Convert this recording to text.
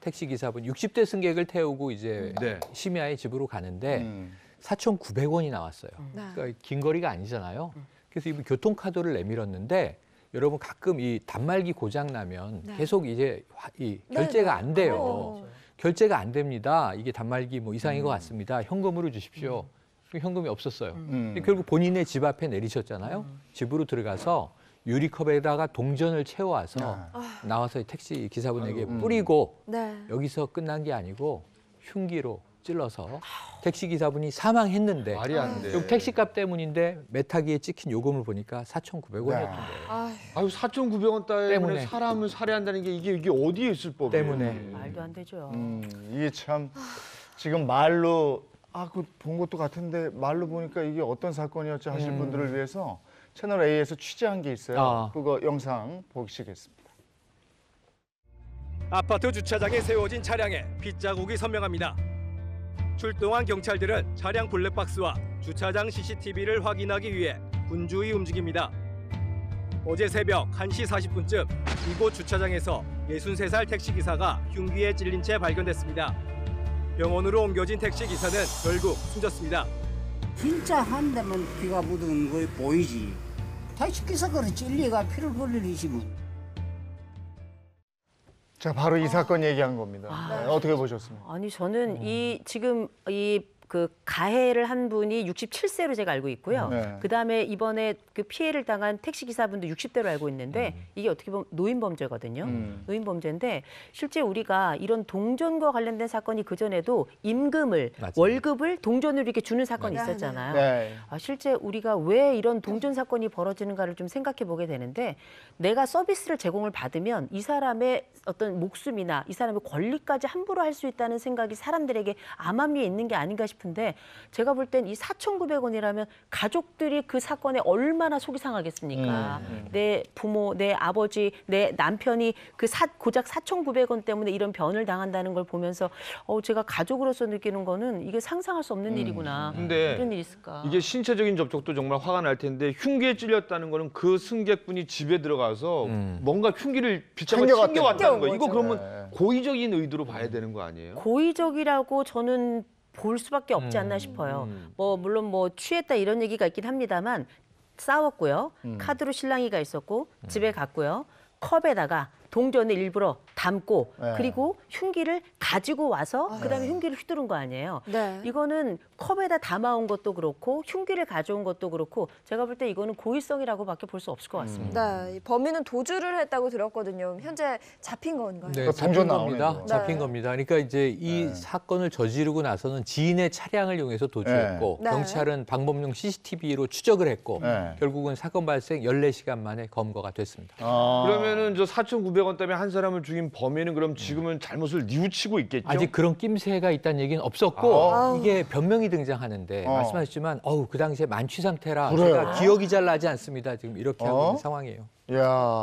택시 기사분 60대 승객을 태우고 이제 음. 네. 심야에 집으로 가는데 음. 4,900원이 나왔어요. 음. 네. 그러니까 긴 거리가 아니잖아요. 음. 그래서 이분 교통카드를 내밀었는데 여러분 가끔 이 단말기 고장 나면 네. 계속 이제 이 네, 결제가 네. 안 돼요. 어. 결제가 안 됩니다. 이게 단말기 뭐 이상인 음. 것 같습니다. 현금으로 주십시오. 음. 현금이 없었어요. 결국 본인의 집 앞에 내리셨잖아요. 집으로 들어가서 유리컵에다가 동전을 채워와서 아. 나와서 택시 기사분에게 아이고. 뿌리고 음. 네. 여기서 끝난 게 아니고 흉기로 찔러서 택시 기사분이 사망했는데 말이 안 돼. 택시값 때문인데 메타기에 찍힌 요금을 보니까 4,900원이었던데 아 아유 4,900원 따위에 때문에. 사람을 살해한다는 게 이게 이게 어디에 있을 법이에요. 때문에. 말도 안 되죠. 음, 이게 참 지금 말로 아, 그 본 것도 같은데 말로 보니까 이게 어떤 사건이었지 하실 음. 분들을 위해서 채널 A에서 취재한 게 있어요. 아. 그거 영상 보시겠습니다. 아파트 주차장에 세워진 차량에 핏자국이 선명합니다. 출동한 경찰들은 차량 블랙박스와 주차장 CCTV를 확인하기 위해 분주히 움직입니다. 어제 새벽 1시 40분쯤 이곳 주차장에서 63살 택시기사가 흉기에 찔린 채 발견됐습니다. 병원으로 옮겨진 택시 기사는 결국 숨졌습니다. 진짜 한다면 피가 묻은 거 보이지. 택시 기사 그런 찔리가 피를 흘릴 시고자 바로 이 사건 얘기한 겁니다. 아, 네, 어떻게 보셨습니까? 아니 저는 이 지금 이그 가해를 한 분이 67세로 제가 알고 있고요. 네. 그다음에 이번에 그 피해를 당한 택시 기사분도 60대로 알고 있는데 음. 이게 어떻게 보면 노인 범죄거든요. 음. 노인 범죄인데 실제 우리가 이런 동전과 관련된 사건이 그 전에도 임금을 맞아요. 월급을 동전으로 이렇게 주는 사건이 네. 있었잖아요. 네. 아, 실제 우리가 왜 이런 동전 사건이 벌어지는가를 좀 생각해 보게 되는데 내가 서비스를 제공을 받으면 이 사람의 어떤 목숨이나 이 사람의 권리까지 함부로 할 수 있다는 생각이 사람들에게 암암리에 있는 게 아닌가 싶어 싶은데 제가 볼 땐 이 4,900원이라면 가족들이 그 사건에 얼마나 속이 상하겠습니까? 음. 내 부모, 내 아버지, 내 남편이 그 사, 고작 4,900원 때문에 이런 변을 당한다는 걸 보면서 어, 제가 가족으로서 느끼는 거는 이게 상상할 수 없는 음. 일이구나. 근데 이런 일이 있을까? 이게 신체적인 접촉도 정말 화가 날 텐데 흉기에 찔렸다는 거는 그 승객분이 집에 들어가서 음. 뭔가 흉기를 비참하게 챙겨왔다는 거예 이거 그러면 네. 고의적인 의도로 봐야 되는 거 아니에요? 고의적이라고 저는 볼 수밖에 없지 않나 음, 싶어요. 음. 뭐 물론 뭐 취했다 이런 얘기가 있긴 합니다만 싸웠고요. 음. 카드로 실랑이가 있었고 집에 갔고요. 컵에다가 동전을 일부러 담고 네. 그리고 흉기를 가지고 와서 아, 그다음에 네. 흉기를 휘두른 거 아니에요. 네. 이거는 컵에다 담아온 것도 그렇고 흉기를 가져온 것도 그렇고 제가 볼 때 이거는 고의성이라고밖에 볼 수 없을 것 음. 같습니다. 네, 범인은 도주를 했다고 들었거든요. 현재 잡힌 건가요? 네, 잡힌 겁니다. 네. 잡힌 겁니다. 그러니까 이제 이 네. 사건을 저지르고 나서는 지인의 차량을 이용해서 도주했고 네. 네. 경찰은 방범용 CCTV로 추적을 했고 네. 결국은 사건 발생 14시간 만에 검거가 됐습니다. 아. 그러면은 저4,900 500원 때문에 한 사람을 죽인 범인은 그럼 지금은 잘못을 뉘우치고 있겠죠? 아직 그런 낌새가 있다는 얘기는 없었고 아. 이게 변명이 등장하는데 어. 말씀하셨지만 어우 그 당시에 만취 상태라 그래요. 제가 기억이 잘 나지 않습니다. 지금 이렇게 어? 하고 있는 상황이에요. 야.